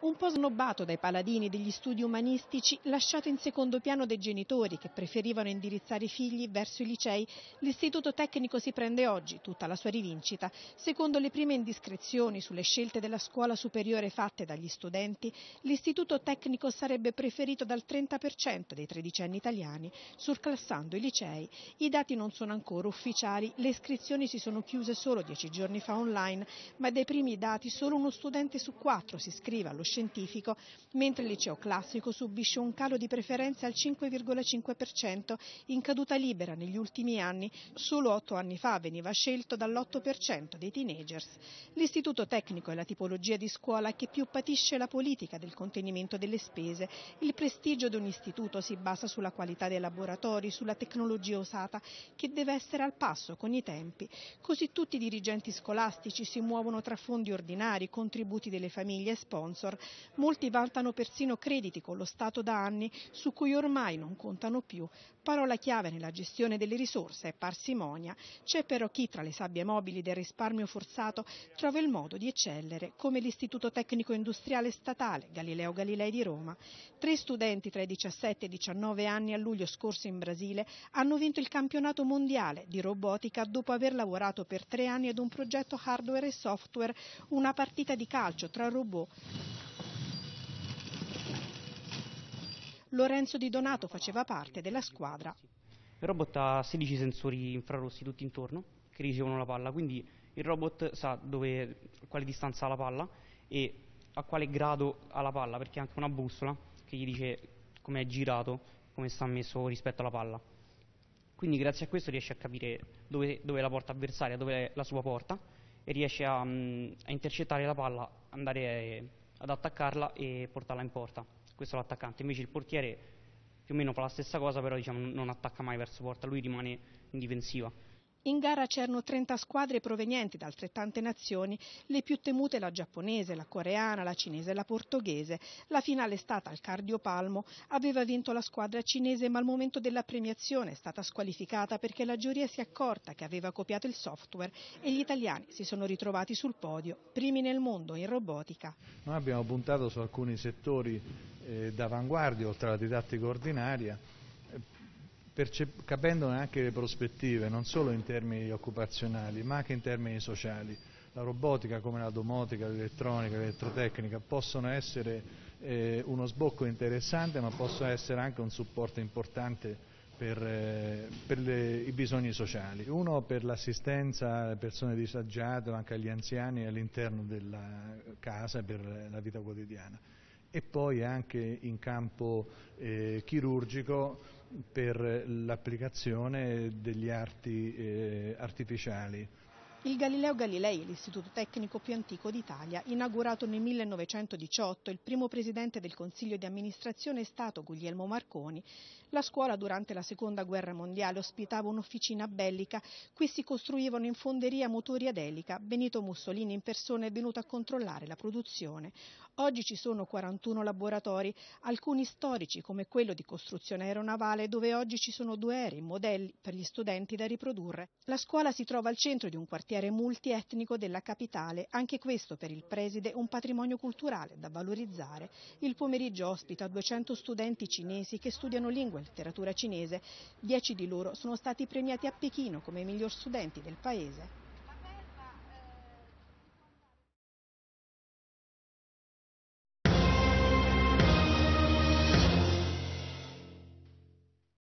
Un po' snobbato dai paladini degli studi umanistici, lasciato in secondo piano dai genitori che preferivano indirizzare i figli verso i licei, l'istituto tecnico si prende oggi tutta la sua rivincita. Secondo le prime indiscrezioni sulle scelte della scuola superiore fatte dagli studenti, l'istituto tecnico sarebbe preferito dal 30% dei tredicenni italiani, surclassando i licei. I dati non sono ancora ufficiali, le iscrizioni si sono chiuse solo dieci giorni fa online, ma dai primi dati solo uno studente su quattro si iscrive allo scientifico, mentre il liceo classico subisce un calo di preferenze al 5,5% in caduta libera negli ultimi anni, solo otto anni fa veniva scelto dall'8% dei teenagers. L'istituto tecnico è la tipologia di scuola che più patisce la politica del contenimento delle spese. Il prestigio di un istituto si basa sulla qualità dei laboratori, sulla tecnologia usata che deve essere al passo con i tempi. Così tutti i dirigenti scolastici si muovono tra fondi ordinari, contributi delle famiglie e sponsor Molti vantano persino crediti con lo Stato da anni su cui ormai non contano più. Parola chiave nella gestione delle risorse è parsimonia. C'è però chi tra le sabbie mobili del risparmio forzato trova il modo di eccellere, come l'Istituto Tecnico Industriale Statale Galileo Galilei di Roma. Tre studenti tra i 17 e i 19 anni a luglio scorso in Brasile hanno vinto il campionato mondiale di robotica dopo aver lavorato per tre anni ad un progetto hardware e software, una partita di calcio tra robot Lorenzo Di Donato faceva parte della squadra. Il robot ha 16 sensori infrarossi tutti intorno che ricevono la palla, quindi il robot sa dove, a quale distanza ha la palla e a quale grado ha la palla, perché ha anche una bussola che gli dice come è girato, come sta messo rispetto alla palla. Quindi grazie a questo riesce a capire dove, dove è la porta avversaria, dove è la sua porta e riesce a, mm, a intercettare la palla, andare eh, ad attaccarla e portarla in porta questo è l'attaccante, invece il portiere più o meno fa la stessa cosa, però diciamo, non attacca mai verso porta, lui rimane in difensiva. In gara c'erano 30 squadre provenienti da altrettante nazioni, le più temute la giapponese, la coreana, la cinese e la portoghese. La finale è stata al cardiopalmo, aveva vinto la squadra cinese ma al momento della premiazione è stata squalificata perché la giuria si è accorta che aveva copiato il software e gli italiani si sono ritrovati sul podio, primi nel mondo in robotica. Noi abbiamo puntato su alcuni settori eh, d'avanguardia, oltre alla didattica ordinaria, percep- capendone anche le prospettive, non solo in termini occupazionali, ma anche in termini sociali. La robotica come la domotica, l'elettronica, l'elettrotecnica possono essere eh, uno sbocco interessante, ma possono essere anche un supporto importante per, eh, per le, i bisogni sociali. Uno per l'assistenza alle persone disagiate, ma anche agli anziani all'interno della casa per la vita quotidiana e poi anche in campo eh, chirurgico per l'applicazione degli arti eh, artificiali. Il Galileo Galilei, l'istituto tecnico più antico d'Italia, inaugurato nel 1918, il primo presidente del consiglio di amministrazione è stato Guglielmo Marconi. La scuola durante la seconda guerra mondiale ospitava un'officina bellica, qui si costruivano in fonderia motori ad elica, Benito Mussolini in persona è venuto a controllare la produzione. Oggi ci sono 41 laboratori, alcuni storici come quello di costruzione aeronavale dove oggi ci sono due aerei, modelli per gli studenti da riprodurre. La scuola si trova al centro di un quartiere quartiere multietnico della capitale, anche questo per il preside un patrimonio culturale da valorizzare. Il pomeriggio ospita 200 studenti cinesi che studiano lingua e letteratura cinese, Dieci di loro sono stati premiati a Pechino come miglior studenti del paese.